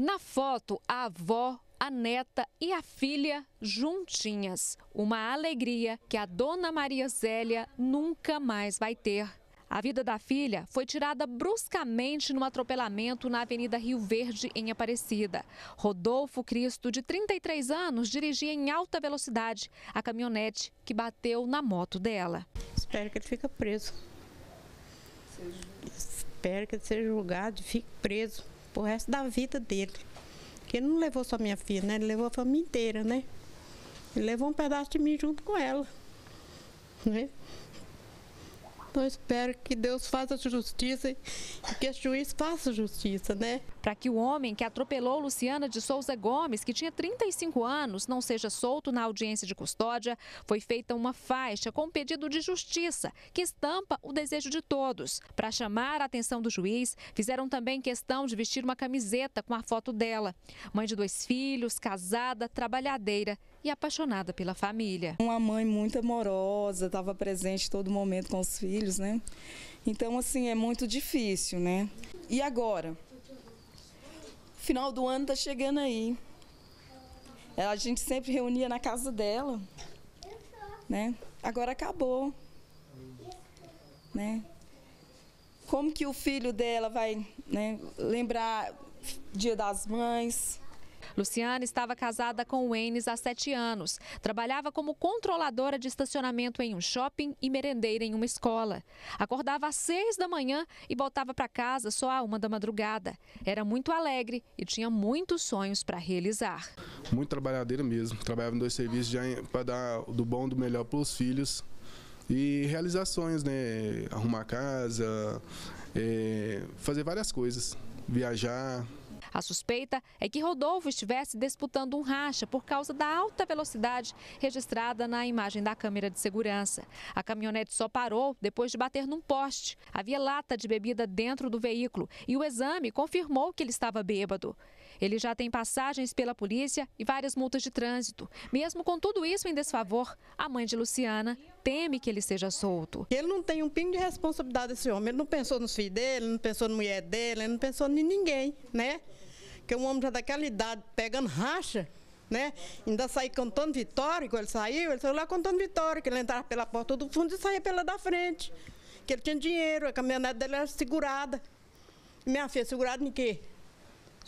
Na foto, a avó, a neta e a filha juntinhas. Uma alegria que a dona Maria Zélia nunca mais vai ter. A vida da filha foi tirada bruscamente num atropelamento na Avenida Rio Verde, em Aparecida. Rodolfo Cristo, de 33 anos, dirigia em alta velocidade a caminhonete que bateu na moto dela. Espero que ele fique preso. Espero que ele seja julgado e fique preso pro resto da vida dele. Porque ele não levou só minha filha, né? Ele levou a família inteira, né? Ele levou um pedaço de mim junto com ela. Né? Então espero que Deus faça justiça e que a juiz faça justiça, né? Para que o homem que atropelou Luciana de Souza Gomes, que tinha 35 anos, não seja solto na audiência de custódia, foi feita uma faixa com pedido de justiça, que estampa o desejo de todos. Para chamar a atenção do juiz, fizeram também questão de vestir uma camiseta com a foto dela. Mãe de dois filhos, casada, trabalhadeira e apaixonada pela família. Uma mãe muito amorosa, estava presente todo momento com os filhos, né? Então, assim, é muito difícil, né? E agora? Final do ano está chegando aí. É, a gente sempre reunia na casa dela, né? Agora acabou, né? Como que o filho dela vai né, lembrar Dia das Mães, Luciana estava casada com o Enes há sete anos. Trabalhava como controladora de estacionamento em um shopping e merendeira em uma escola. Acordava às seis da manhã e voltava para casa só à uma da madrugada. Era muito alegre e tinha muitos sonhos para realizar. Muito trabalhadeira mesmo. Trabalhava em dois serviços para dar do bom do melhor para os filhos e realizar sonhos, né? Arrumar casa, é, fazer várias coisas, viajar. A suspeita é que Rodolfo estivesse disputando um racha por causa da alta velocidade registrada na imagem da câmera de segurança. A caminhonete só parou depois de bater num poste. Havia lata de bebida dentro do veículo e o exame confirmou que ele estava bêbado. Ele já tem passagens pela polícia e várias multas de trânsito. Mesmo com tudo isso em desfavor, a mãe de Luciana teme que ele seja solto. Ele não tem um pingo de responsabilidade esse homem. Ele não pensou nos filhos dele, não pensou na mulher dele, ele não pensou em ninguém, né? Porque um homem já daquela idade pegando racha, né? Ainda sair cantando vitória, quando ele saiu, ele saiu lá cantando vitória, que ele entrava pela porta do fundo e saía pela da frente. Que ele tinha dinheiro, a caminhonete dele era segurada. Minha filha, segurada em quê?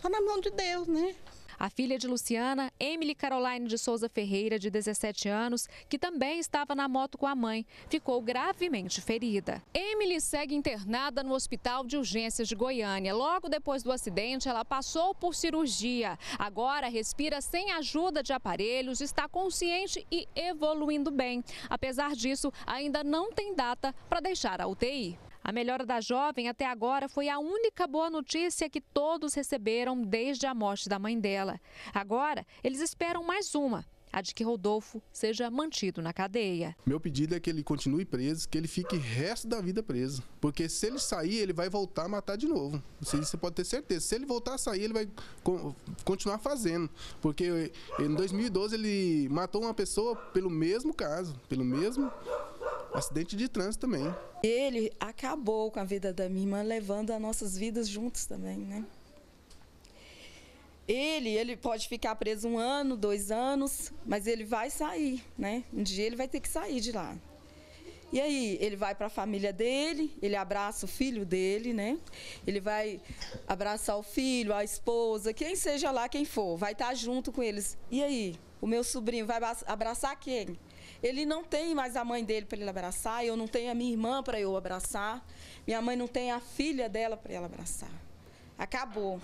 Só tá na mão de Deus, né? A filha de Luciana, Emily Caroline de Souza Ferreira, de 17 anos, que também estava na moto com a mãe, ficou gravemente ferida. Emily segue internada no Hospital de Urgências de Goiânia. Logo depois do acidente, ela passou por cirurgia. Agora respira sem ajuda de aparelhos, está consciente e evoluindo bem. Apesar disso, ainda não tem data para deixar a UTI. A melhora da jovem até agora foi a única boa notícia que todos receberam desde a morte da mãe dela. Agora, eles esperam mais uma, a de que Rodolfo seja mantido na cadeia. Meu pedido é que ele continue preso, que ele fique o resto da vida preso. Porque se ele sair, ele vai voltar a matar de novo. Você, pode ter certeza. Se ele voltar a sair, ele vai continuar fazendo. Porque eh, em 2012 ele matou uma pessoa pelo mesmo caso, pelo mesmo acidente de trânsito também. Ele acabou com a vida da minha irmã, levando as nossas vidas juntos também, né? Ele, ele pode ficar preso um ano, dois anos, mas ele vai sair, né? Um dia ele vai ter que sair de lá. E aí, ele vai para a família dele, ele abraça o filho dele, né? Ele vai abraçar o filho, a esposa, quem seja lá quem for, vai estar tá junto com eles. E aí, o meu sobrinho vai abraçar quem? Ele não tem mais a mãe dele para ele abraçar, eu não tenho a minha irmã para eu abraçar, minha mãe não tem a filha dela para ela abraçar. Acabou.